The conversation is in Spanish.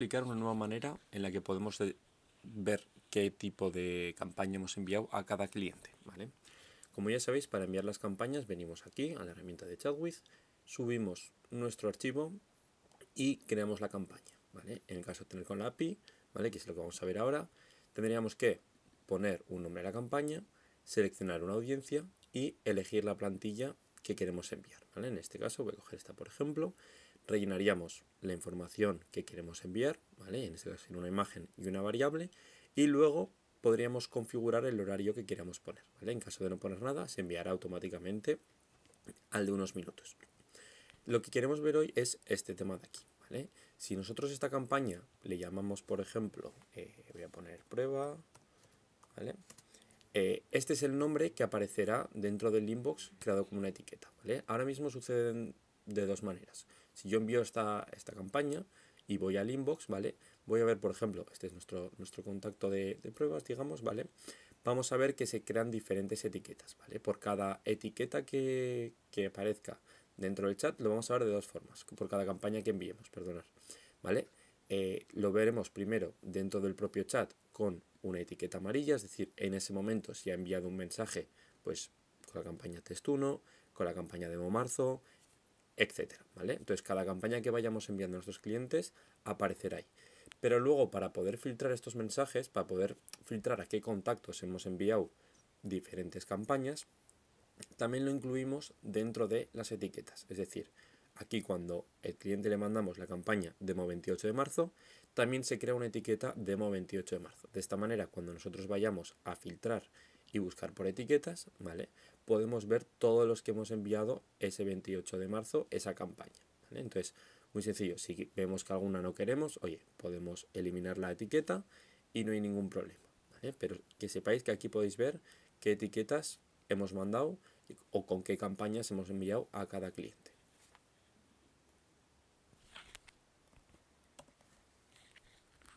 explicar una nueva manera en la que podemos eh, ver qué tipo de campaña hemos enviado a cada cliente. ¿vale? Como ya sabéis, para enviar las campañas venimos aquí a la herramienta de ChatWith, subimos nuestro archivo y creamos la campaña. En el caso de tener con la API, ¿vale? que es lo que vamos a ver ahora, tendríamos que poner un nombre a la campaña, seleccionar una audiencia y elegir la plantilla que queremos enviar. En este caso voy a coger esta por ejemplo, rellenaríamos la información que queremos enviar, En este caso en una imagen y una variable, y luego podríamos configurar el horario que queramos poner, En caso de no poner nada, se enviará automáticamente al de unos minutos. Lo que queremos ver hoy es este tema de aquí, ¿vale? Si nosotros esta campaña le llamamos, por ejemplo, eh, voy a poner prueba, eh, este es el nombre que aparecerá dentro del inbox creado como una etiqueta, Ahora mismo suceden de dos maneras. Si yo envío esta, esta campaña y voy al inbox, ¿vale? Voy a ver, por ejemplo, este es nuestro, nuestro contacto de, pruebas, digamos, ¿vale? Vamos a ver que se crean diferentes etiquetas, ¿vale? Por cada etiqueta que, que aparezca dentro del chat lo vamos a ver de dos formas, por cada campaña que enviemos, perdonad ¿vale? Eh, lo veremos primero dentro del propio chat con una etiqueta amarilla, es decir, en ese momento si ha enviado un mensaje, pues con la campaña test 1, con la campaña demo marzo, etcétera, ¿vale? Entonces cada campaña que vayamos enviando a nuestros clientes aparecerá ahí. Pero luego para poder filtrar estos mensajes, para poder filtrar a qué contactos hemos enviado diferentes campañas, también lo incluimos dentro de las etiquetas. Es decir, Aquí cuando el cliente le mandamos la campaña Demo 28 de marzo, también se crea una etiqueta Demo 28 de marzo. De esta manera, cuando nosotros vayamos a filtrar y buscar por etiquetas, ¿vale? Podemos ver todos los que hemos enviado ese 28 de marzo, esa campaña. Entonces, muy sencillo, si vemos que alguna no queremos, oye, podemos eliminar la etiqueta y no hay ningún problema. Pero que sepáis que aquí podéis ver qué etiquetas hemos mandado o con qué campañas hemos enviado a cada cliente.